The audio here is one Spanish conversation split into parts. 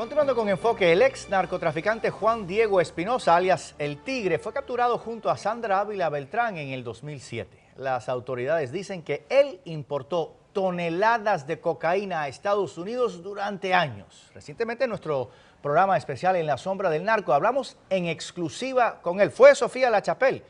Continuando con enfoque, el ex narcotraficante Juan Diego Espinosa, alias El Tigre, fue capturado junto a Sandra Ávila Beltrán en el 2007. Las autoridades dicen que él importó toneladas de cocaína a Estados Unidos durante años. Recientemente en nuestro programa especial En la sombra del narco hablamos en exclusiva con él. Fue Sofía Lachapel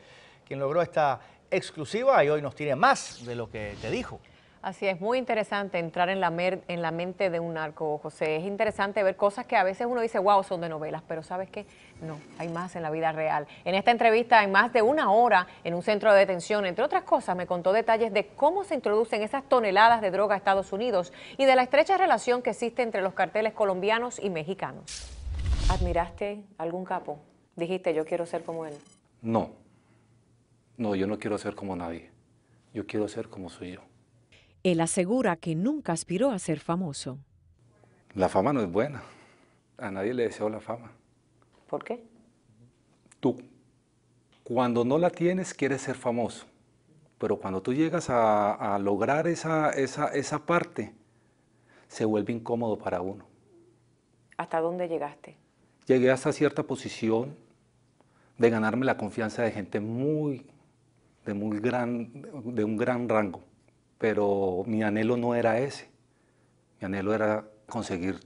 quien logró esta exclusiva y hoy nos tiene más de lo que te dijo. Así es, muy interesante entrar en la, en la mente de un narco, José. Es interesante ver cosas que a veces uno dice, wow, son de novelas, pero ¿sabes qué? No, hay más en la vida real. En esta entrevista, en más de una hora, en un centro de detención, entre otras cosas, me contó detalles de cómo se introducen esas toneladas de droga a Estados Unidos y de la estrecha relación que existe entre los carteles colombianos y mexicanos. ¿Admiraste algún capo? Dijiste, yo quiero ser como él. No, no, yo no quiero ser como nadie. Yo quiero ser como soy yo. Él asegura que nunca aspiró a ser famoso. La fama no es buena. A nadie le deseo la fama. ¿Por qué? Tú. Cuando no la tienes, quieres ser famoso. Pero cuando tú llegas a, lograr esa, esa, parte, se vuelve incómodo para uno. ¿Hasta dónde llegaste? Llegué hasta cierta posición de ganarme la confianza de gente muy, de, muy gran, de un gran rango pero mi anhelo no era ese. Mi anhelo era conseguir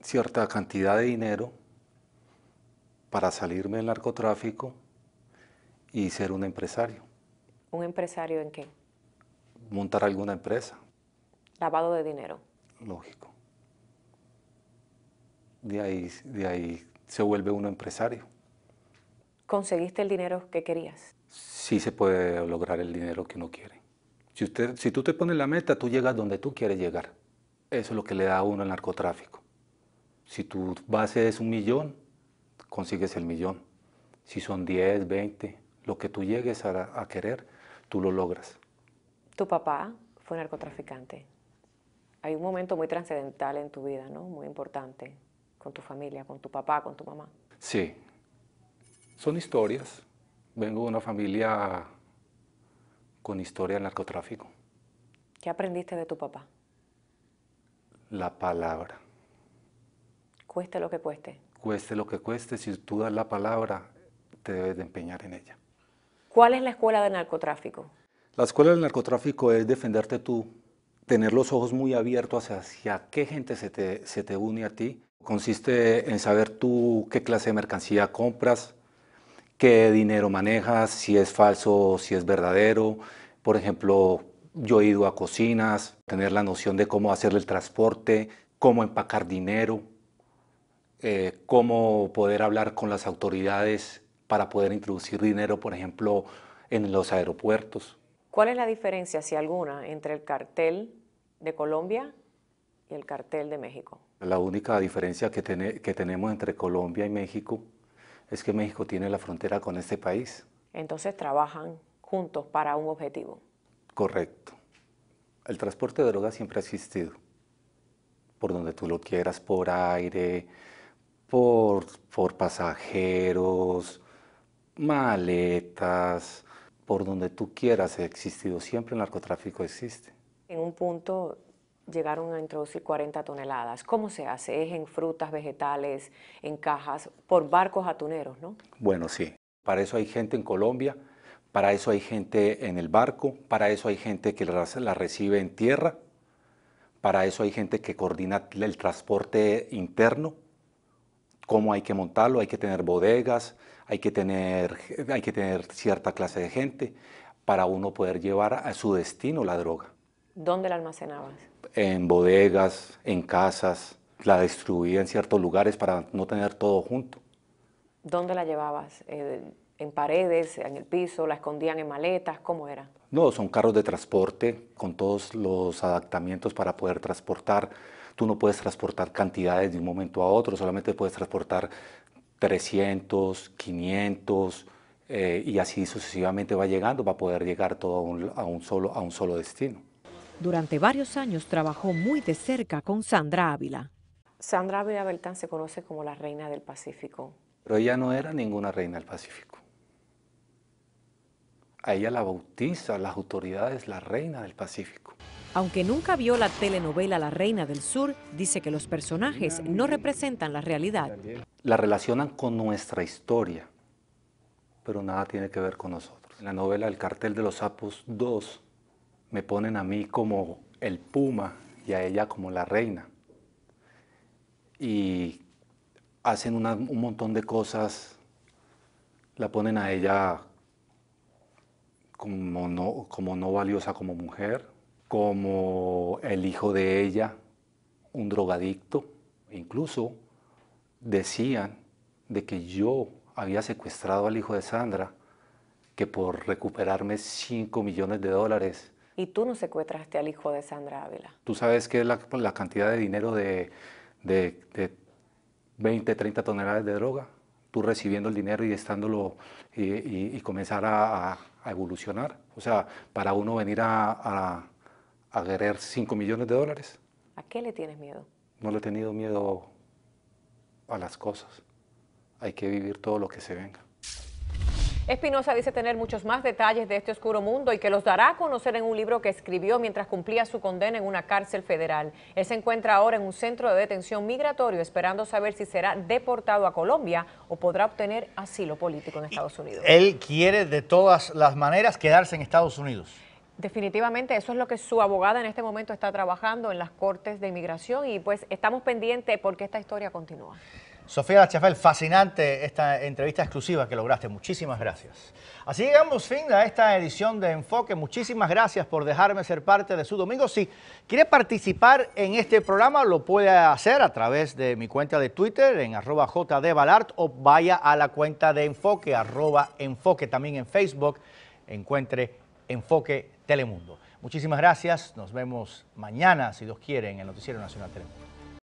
cierta cantidad de dinero para salirme del narcotráfico y ser un empresario. ¿Un empresario en qué? Montar alguna empresa. Lavado de dinero. Lógico. De ahí, se vuelve uno empresario. ¿Conseguiste el dinero que querías? Sí se puede lograr el dinero que uno quiere. Si, tú te pones la meta, tú llegas donde tú quieres llegar. Eso es lo que le da a uno el narcotráfico. Si tu base es un millón, consigues el millón. Si son 10, 20, lo que tú llegues a, a querer, tú lo logras. Tu papá fue narcotraficante. Hay un momento muy trascendental en tu vida, ¿no? Muy importante, con tu familia, con tu papá, con tu mamá. Sí. Son historias. Vengo de una familia con historia del narcotráfico. ¿Qué aprendiste de tu papá? La palabra. Cueste lo que cueste. Cueste lo que cueste, si tú das la palabra, te debes de empeñar en ella. ¿Cuál es la escuela del narcotráfico? La escuela del narcotráfico es defenderte tú, tener los ojos muy abiertos hacia, hacia qué gente se te une a ti. Consiste en saber tú qué clase de mercancía compras, qué dinero manejas, si es falso o si es verdadero. Por ejemplo, yo he ido a cocinas, tener la noción de cómo hacer el transporte, cómo empacar dinero, eh, cómo poder hablar con las autoridades para poder introducir dinero, por ejemplo, en los aeropuertos. ¿Cuál es la diferencia, si alguna, entre el cartel de Colombia y el cartel de México? La única diferencia que, que tenemos entre Colombia y México es que México tiene la frontera con este país. Entonces trabajan juntos para un objetivo. Correcto. El transporte de drogas siempre ha existido, por donde tú lo quieras, por aire, por, por pasajeros, maletas, por donde tú quieras ha existido, siempre el narcotráfico existe. En un punto llegaron a introducir 40 toneladas. ¿Cómo se hace? ¿Es en frutas, vegetales, en cajas, por barcos atuneros, no? Bueno, sí. Para eso hay gente en Colombia, para eso hay gente en el barco, para eso hay gente que la, recibe en tierra, para eso hay gente que coordina el transporte interno, cómo hay que montarlo, hay que tener bodegas, hay que tener, hay que tener cierta clase de gente para uno poder llevar a su destino la droga. ¿Dónde la almacenabas? En bodegas, en casas, la distribuía en ciertos lugares para no tener todo junto. ¿Dónde la llevabas? Eh, ¿En paredes, en el piso? ¿La escondían en maletas? ¿Cómo era? No, son carros de transporte con todos los adaptamientos para poder transportar. Tú no puedes transportar cantidades de un momento a otro, solamente puedes transportar 300, 500 eh, y así sucesivamente va llegando para poder llegar todo a un solo, a un solo destino. Durante varios años trabajó muy de cerca con Sandra Ávila. Sandra Ávila Beltán se conoce como la reina del Pacífico. Pero ella no era ninguna reina del Pacífico. A ella la bautiza las autoridades la reina del Pacífico. Aunque nunca vio la telenovela La Reina del Sur, dice que los personajes no representan la realidad. La relacionan con nuestra historia, pero nada tiene que ver con nosotros. En la novela El cartel de los sapos 2 me ponen a mí como el puma y a ella como la reina. Y hacen un montón de cosas, la ponen a ella como no, como no valiosa como mujer, como el hijo de ella, un drogadicto. Incluso decían de que yo había secuestrado al hijo de Sandra, que por recuperarme 5 millones de dólares y tú no secuestraste al hijo de Sandra Ávila. Tú sabes que la, la cantidad de dinero de, 20, 30 toneladas de droga, tú recibiendo el dinero y estándolo y, y, comenzar a, evolucionar. O sea, para uno venir a, a querer 5 millones de dólares. ¿A qué le tienes miedo? No le he tenido miedo a las cosas. Hay que vivir todo lo que se venga. Espinosa dice tener muchos más detalles de este oscuro mundo y que los dará a conocer en un libro que escribió mientras cumplía su condena en una cárcel federal. Él se encuentra ahora en un centro de detención migratorio esperando saber si será deportado a Colombia o podrá obtener asilo político en Estados Unidos. Él quiere de todas las maneras quedarse en Estados Unidos. Definitivamente, eso es lo que su abogada en este momento está trabajando en las Cortes de Inmigración y pues estamos pendientes porque esta historia continúa. Sofía Lachafel, fascinante esta entrevista exclusiva que lograste. Muchísimas gracias. Así llegamos fin a esta edición de Enfoque. Muchísimas gracias por dejarme ser parte de su domingo. Si quiere participar en este programa, lo puede hacer a través de mi cuenta de Twitter en arroba jdbalart o vaya a la cuenta de Enfoque, arroba Enfoque. También en Facebook encuentre Enfoque Telemundo. Muchísimas gracias. Nos vemos mañana, si Dios quiere, en el Noticiero Nacional Telemundo.